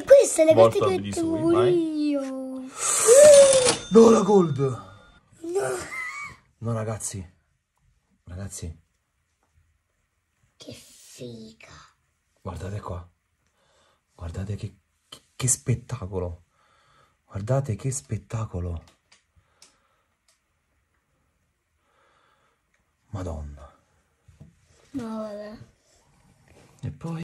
E queste le carte che ti io. No, la gold! No. No, ragazzi. Ragazzi. Che figa. Guardate qua. Guardate che, che, che spettacolo. Guardate che spettacolo. Madonna. No, vabbè. E poi...